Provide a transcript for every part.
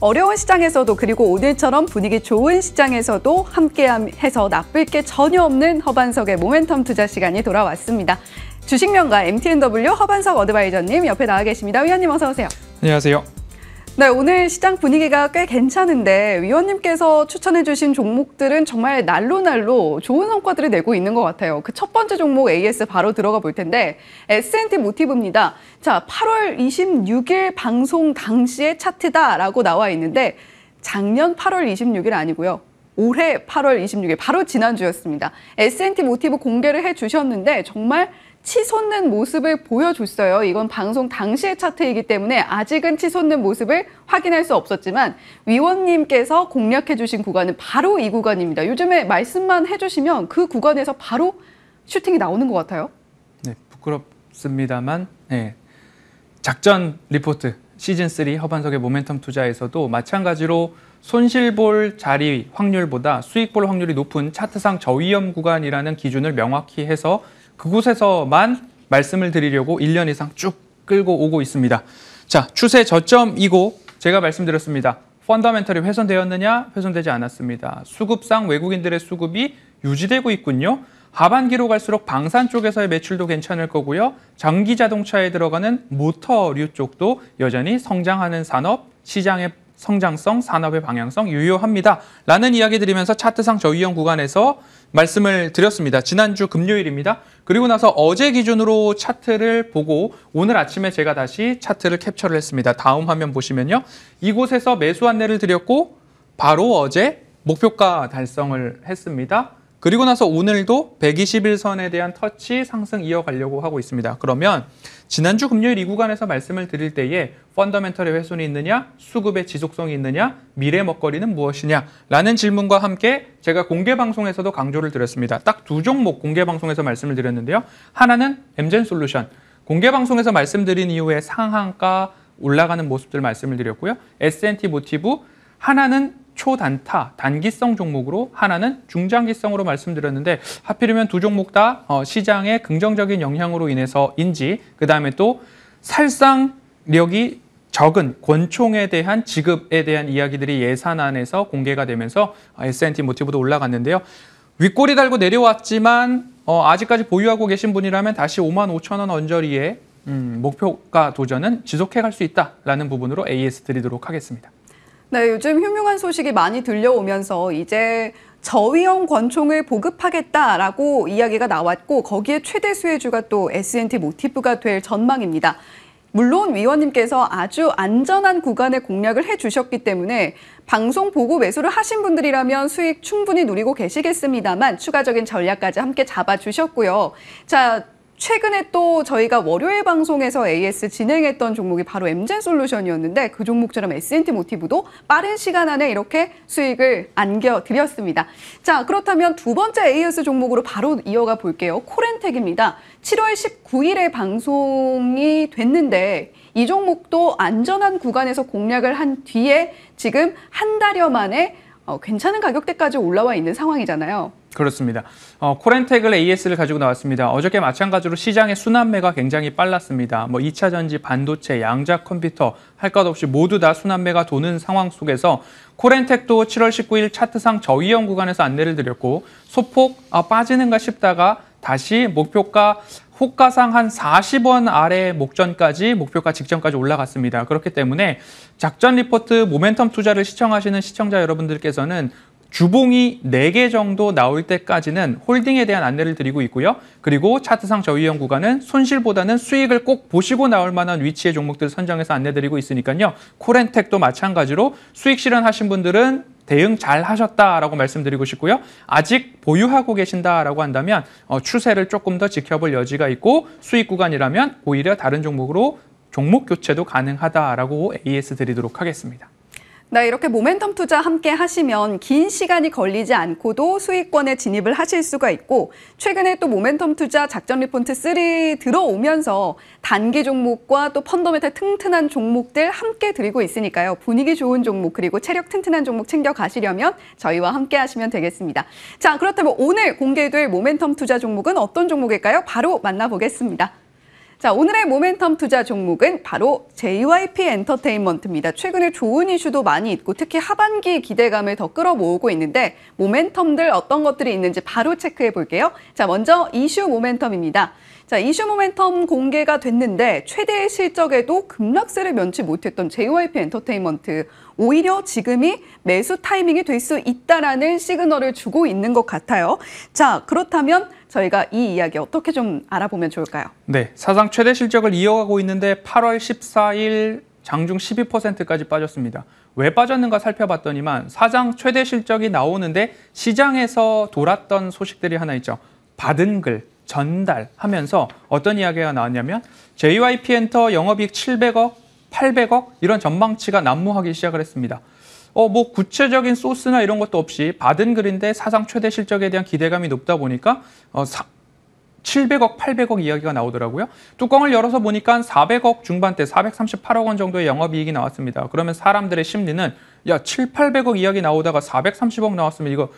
어려운 시장에서도 그리고 오늘처럼 분위기 좋은 시장에서도 함께해서 나쁠 게 전혀 없는 허반석의 모멘텀 투자 시간이 돌아왔습니다. 주식명가 MTNW 허반석 어드바이저님 옆에 나와 계십니다. 위원님 어서 오세요. 안녕하세요. 네, 오늘 시장 분위기가 꽤 괜찮은데 위원님께서 추천해 주신 종목들은 정말 날로 날로 좋은 성과들을 내고 있는 것 같아요. 그 첫 번째 종목 AS 바로 들어가 볼 텐데 S&T 모티브입니다. 자, 8월 26일 방송 당시의 차트다라고 나와 있는데 작년 8월 26일 아니고요. 올해 8월 26일 바로 지난주였습니다. S&T 모티브 공개를 해 주셨는데 정말 치솟는 모습을 보여줬어요. 이건 방송 당시의 차트이기 때문에 아직은 치솟는 모습을 확인할 수 없었지만 위원님께서 공략해 주신 구간은 바로 이 구간입니다. 요즘에 말씀만 해주시면 그 구간에서 바로 슈팅이 나오는 것 같아요. 네, 부끄럽습니다만 네. 작전 리포트 시즌3 허반석의 모멘텀 투자에서도 마찬가지로 손실볼 자리 확률보다 수익볼 확률이 높은 차트상 저위험 구간이라는 기준을 명확히 해서 그곳에서만 말씀을 드리려고 1년 이상 쭉 끌고 오고 있습니다. 자, 추세 저점이고 제가 말씀드렸습니다. 펀더멘털이 훼손되었느냐? 훼손되지 않았습니다. 수급상 외국인들의 수급이 유지되고 있군요. 하반기로 갈수록 방산 쪽에서의 매출도 괜찮을 거고요. 장기 자동차에 들어가는 모터류 쪽도 여전히 성장하는 산업, 시장의 성장성, 산업의 방향성 유효합니다. 라는 이야기 드리면서 차트상 저위험 구간에서 말씀을 드렸습니다. 지난주 금요일입니다. 그리고 나서 어제 기준으로 차트를 보고 오늘 아침에 제가 다시 차트를 캡처를 했습니다. 다음 화면 보시면요. 이곳에서 매수 안내를 드렸고 바로 어제 목표가 달성을 했습니다. 그리고 나서 오늘도 121선에 대한 터치 상승 이어가려고 하고 있습니다. 그러면 지난주 금요일 이 구간에서 말씀을 드릴 때에 펀더멘털의 훼손이 있느냐, 수급의 지속성이 있느냐, 미래 먹거리는 무엇이냐 라는 질문과 함께 제가 공개 방송에서도 강조를 드렸습니다. 딱 두 종목 공개 방송에서 말씀을 드렸는데요. 하나는 엠젠 솔루션. 공개 방송에서 말씀드린 이후에 상한가 올라가는 모습들 말씀을 드렸고요. S&T 모티브 하나는 초단타, 단기성 종목으로 하나는 중장기성으로 말씀드렸는데 하필이면 두 종목 다 어, 시장의 긍정적인 영향으로 인해서인지 그다음에 또 살상력이 적은 권총에 대한 지급에 대한 이야기들이 예산안에서 공개가 되면서 어, S&T 모티브도 올라갔는데요. 윗골이 달고 내려왔지만 어, 아직까지 보유하고 계신 분이라면 다시 5만 5천 원 언저리에 음, 목표가 도전은 지속해 갈 수 있다라는 부분으로 AS 드리도록 하겠습니다. 네, 요즘 흉흉한 소식이 많이 들려오면서 이제 저위험 권총을 보급하겠다라고 이야기가 나왔고 거기에 최대 수혜주가 또 S&T 모티브가 될 전망입니다. 물론 위원님께서 아주 안전한 구간의 공략을 해주셨기 때문에 방송 보고 매수를 하신 분들이라면 수익 충분히 누리고 계시겠습니다만 추가적인 전략까지 함께 잡아주셨고요. 자, 최근에 또 저희가 월요일 방송에서 AS 진행했던 종목이 바로 엠젠 솔루션이었는데 그 종목처럼 S&T 모티브도 빠른 시간 안에 이렇게 수익을 안겨드렸습니다. 자 그렇다면 두 번째 AS 종목으로 바로 이어가 볼게요. 코렌텍입니다. 7월 19일에 방송이 됐는데 이 종목도 안전한 구간에서 공략을 한 뒤에 지금 한 달여 만에 어, 괜찮은 가격대까지 올라와 있는 상황이잖아요. 그렇습니다. 어, 코렌텍을 AS를 가지고 나왔습니다. 어저께 마찬가지로 시장의 순환매가 굉장히 빨랐습니다. 뭐 2차 전지, 반도체, 양자 컴퓨터 할 것 없이 모두 다 순환매가 도는 상황 속에서 코렌텍도 7월 19일 차트상 저위험 구간에서 안내를 드렸고 소폭 아, 빠지는가 싶다가 다시 목표가 호가상 한 40원 아래 목전까지 목표가 직전까지 올라갔습니다. 그렇기 때문에 작전 리포트 모멘텀 투자를 시청하시는 시청자 여러분들께서는 주봉이 4개 정도 나올 때까지는 홀딩에 대한 안내를 드리고 있고요. 그리고 차트상 저위험 구간은 손실보다는 수익을 꼭 보시고 나올 만한 위치의 종목들 선정해서 안내드리고 있으니까요. 코렌텍도 마찬가지로 수익 실현하신 분들은 대응 잘 하셨다라고 말씀드리고 싶고요. 아직 보유하고 계신다라고 한다면 어, 추세를 조금 더 지켜볼 여지가 있고 수익 구간이라면 오히려 다른 종목으로 종목 교체도 가능하다라고 AS 드리도록 하겠습니다. 네, 이렇게 모멘텀 투자 함께 하시면 긴 시간이 걸리지 않고도 수익권에 진입을 하실 수가 있고 최근에 또 모멘텀 투자 작전 리포트 3 들어오면서 단기 종목과 또 펀더멘탈 튼튼한 종목들 함께 드리고 있으니까요. 분위기 좋은 종목 그리고 체력 튼튼한 종목 챙겨 가시려면 저희와 함께 하시면 되겠습니다. 자, 그렇다면 오늘 공개될 모멘텀 투자 종목은 어떤 종목일까요? 바로 만나보겠습니다. 자, 오늘의 모멘텀 투자 종목은 바로 JYP 엔터테인먼트입니다. 최근에 좋은 이슈도 많이 있고 특히 하반기 기대감을 더 끌어모으고 있는데 모멘텀들 어떤 것들이 있는지 바로 체크해 볼게요. 자, 먼저 이슈 모멘텀입니다. 자, 이슈 모멘텀 공개가 됐는데 최대의 실적에도 급락세를 면치 못했던 JYP 엔터테인먼트 오히려 지금이 매수 타이밍이 될 수 있다라는 시그널을 주고 있는 것 같아요. 자, 그렇다면 저희가 이 이야기 어떻게 좀 알아보면 좋을까요? 네, 사상 최대 실적을 이어가고 있는데 8월 14일 장중 12%까지 빠졌습니다. 왜 빠졌는가 살펴봤더니만 사상 최대 실적이 나오는데 시장에서 돌았던 소식들이 하나 있죠. 받은 글, 전달하면서 어떤 이야기가 나왔냐면 JYP 엔터 영업이익 700억, 800억 이런 전망치가 난무하기 시작을 했습니다. 어, 뭐 구체적인 소스나 이런 것도 없이 받은 글인데 사상 최대 실적에 대한 기대감이 높다 보니까 어, 사, 700억, 800억 이야기가 나오더라고요. 뚜껑을 열어서 보니까 400억 중반대 438억 원 정도의 영업이익이 나왔습니다. 그러면 사람들의 심리는 야, 7, 800억 이야기 나오다가 430억 나왔으면 이거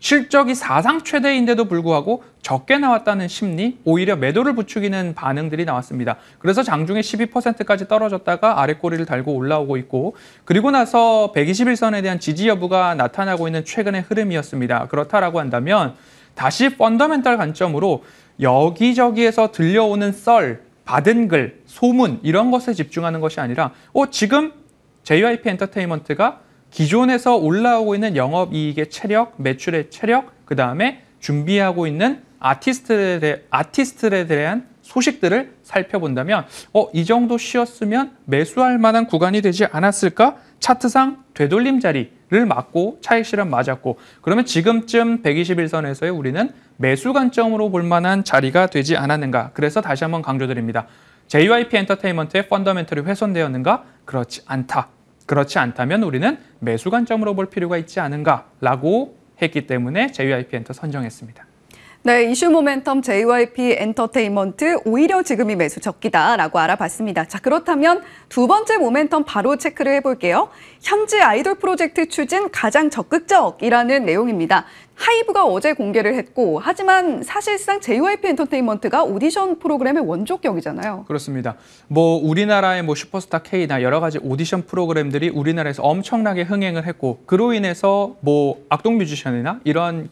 실적이 사상 최대인데도 불구하고 적게 나왔다는 심리, 오히려 매도를 부추기는 반응들이 나왔습니다. 그래서 장중에 12%까지 떨어졌다가 아래 꼬리를 달고 올라오고 있고 그리고 나서 121선에 대한 지지 여부가 나타나고 있는 최근의 흐름이었습니다. 그렇다라고 한다면 다시 펀더멘탈 관점으로 여기저기에서 들려오는 썰, 받은 글, 소문 이런 것에 집중하는 것이 아니라 어 지금 JYP 엔터테인먼트가 기존에서 올라오고 있는 영업이익의 체력, 매출의 체력, 그 다음에 준비하고 있는 아티스트에, 대, 아티스트에 대한 소식들을 살펴본다면 어, 이 정도 쉬었으면 매수할 만한 구간이 되지 않았을까? 차트상 되돌림 자리를 맞고 차익 실현 맞았고 그러면 지금쯤 121선에서의 우리는 매수 관점으로 볼 만한 자리가 되지 않았는가? 그래서 다시 한번 강조드립니다. JYP 엔터테인먼트의 펀더멘털이 훼손되었는가? 그렇지 않다. 그렇지 않다면 우리는 매수 관점으로 볼 필요가 있지 않은가라고 했기 때문에 JIP 엔터 선정했습니다. 네, 이슈 모멘텀 JYP 엔터테인먼트 오히려 지금이 매수 적기다라고 알아봤습니다. 자, 그렇다면 두 번째 모멘텀 바로 체크를 해볼게요. 현지 아이돌 프로젝트 추진 가장 적극적이라는 내용입니다. 하이브가 어제 공개를 했고 하지만 사실상 JYP 엔터테인먼트가 오디션 프로그램의 원조격이잖아요. 그렇습니다. 뭐 우리나라의 뭐 슈퍼스타 K나 여러 가지 오디션 프로그램들이 우리나라에서 엄청나게 흥행을 했고 그로 인해서 뭐 악동 뮤지션이나 이런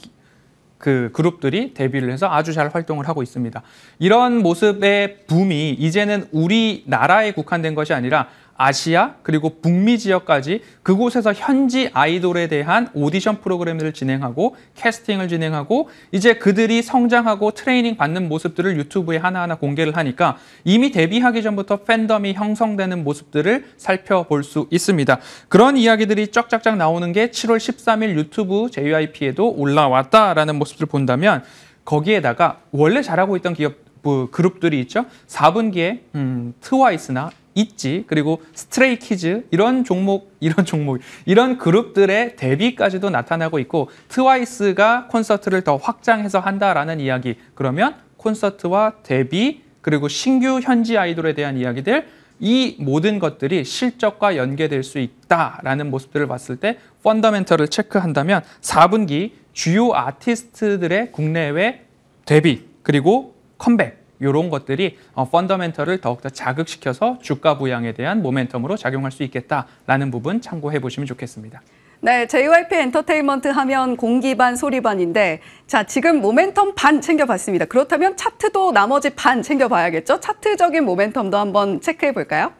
그 그룹들이 데뷔를 해서 아주 잘 활동을 하고 있습니다. 이런 모습의 붐이 이제는 우리나라에 국한된 것이 아니라 아시아 그리고 북미 지역까지 그곳에서 현지 아이돌에 대한 오디션 프로그램을 진행하고 캐스팅을 진행하고 이제 그들이 성장하고 트레이닝 받는 모습들을 유튜브에 하나하나 공개를 하니까 이미 데뷔하기 전부터 팬덤이 형성되는 모습들을 살펴볼 수 있습니다. 그런 이야기들이 쫙쫙쫙 나오는 게 7월 13일 유튜브 JYP에도 올라왔다라는 모습을 들 본다면 거기에다가 원래 잘하고 있던 기업 뭐 그룹들이 있죠. 4분기에 음, 트와이스나 있지 그리고 스트레이 키즈 이런 종목 이런 종목 이런 그룹들의 데뷔까지도 나타나고 있고 트와이스가 콘서트를 더 확장해서 한다라는 이야기 그러면 콘서트와 데뷔 그리고 신규 현지 아이돌에 대한 이야기들 이 모든 것들이 실적과 연계될 수 있다라는 모습들을 봤을 때 펀더멘털을 체크한다면 4분기 주요 아티스트들의 국내외 데뷔 그리고 컴백 이런 것들이 어, 펀더멘터를 더욱더 자극시켜서 주가 부양에 대한 모멘텀으로 작용할 수 있겠다라는 부분 참고해 보시면 좋겠습니다. 네, JYP 엔터테인먼트 하면 공기 반, 소리 반인데 자, 지금 모멘텀 반 챙겨봤습니다. 그렇다면 차트도 나머지 반 챙겨봐야겠죠? 차트적인 모멘텀도 한번 체크해 볼까요?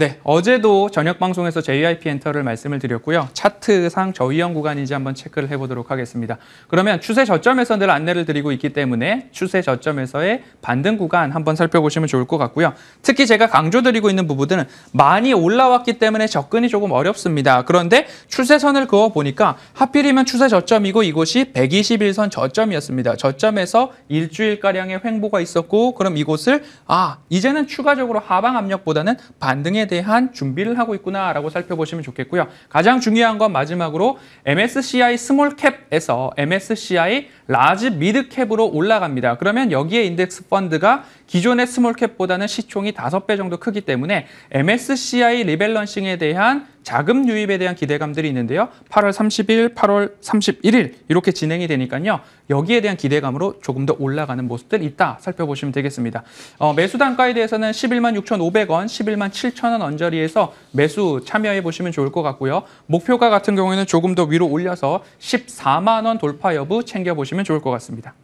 네, 어제도 저녁 방송에서 j y p 엔터를 말씀을 드렸고요. 차트상 저위험 구간인지 한번 체크를 해보도록 하겠습니다. 그러면 추세 저점에서 늘 안내를 드리고 있기 때문에 추세 저점에서의 반등 구간 한번 살펴보시면 좋을 것 같고요. 특히 제가 강조드리고 있는 부분들은 많이 올라왔기 때문에 접근이 조금 어렵습니다. 그런데 추세선을 그어보니까 하필이면 추세 저점이고 이곳이 121선 저점이었습니다. 저점에서 일주일가량의 횡보가 있었고 그럼 이곳을 아 이제는 추가적으로 하방 압력보다는 반등에 대한 준비를 하고 있구나라고 살펴보시면 좋겠고요. 가장 중요한 건 마지막으로 MSCI 스몰캡에서 MSCI 라지 미드캡으로 올라갑니다. 그러면 여기에 인덱스 펀드가 기존의 스몰캡보다는 시총이 다섯 배 정도 크기 때문에 MSCI 리밸런싱에 대한 자금 유입에 대한 기대감들이 있는데요. 8월 30일, 8월 31일 이렇게 진행이 되니까요. 여기에 대한 기대감으로 조금 더 올라가는 모습들 있다 살펴보시면 되겠습니다. 어, 매수 단가에 대해서는 11만 6,500원, 11만 7,000원 언저리에서 매수 참여해 보시면 좋을 것 같고요. 목표가 같은 경우에는 조금 더 위로 올려서 14만 원 돌파 여부 챙겨보시면 좋을 것 같습니다.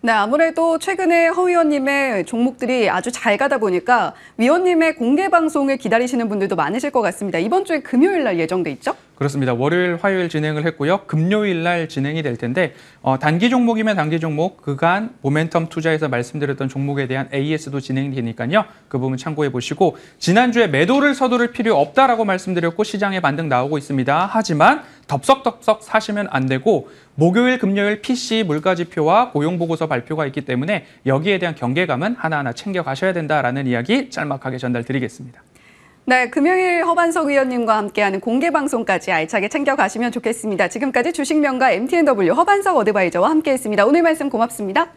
네, 아무래도 최근에 허 의원님의 종목들이 아주 잘 가다 보니까 위원님의 공개 방송을 기다리시는 분들도 많으실 것 같습니다. 이번 주에 금요일 날 예정돼 있죠? 그렇습니다. 월요일, 화요일 진행을 했고요. 금요일 날 진행이 될 텐데 어, 단기 종목이면 단기 종목, 그간 모멘텀 투자에서 말씀드렸던 종목에 대한 AS도 진행 되니까요. 그 부분 참고해 보시고 지난주에 매도를 서두를 필요 없다라고 말씀드렸고 시장에 반등 나오고 있습니다. 하지만 덥석덥석 사시면 안 되고 목요일, 금요일 PC 물가지표와 고용보고서 발표가 있기 때문에 여기에 대한 경계감은 하나하나 챙겨가셔야 된다라는 이야기 짤막하게 전달드리겠습니다. 네, 금요일 허반석 의원님과 함께하는 공개 방송까지 알차게 챙겨가시면 좋겠습니다. 지금까지 주식명가 MTNW 허반석 어드바이저와 함께했습니다. 오늘 말씀 고맙습니다.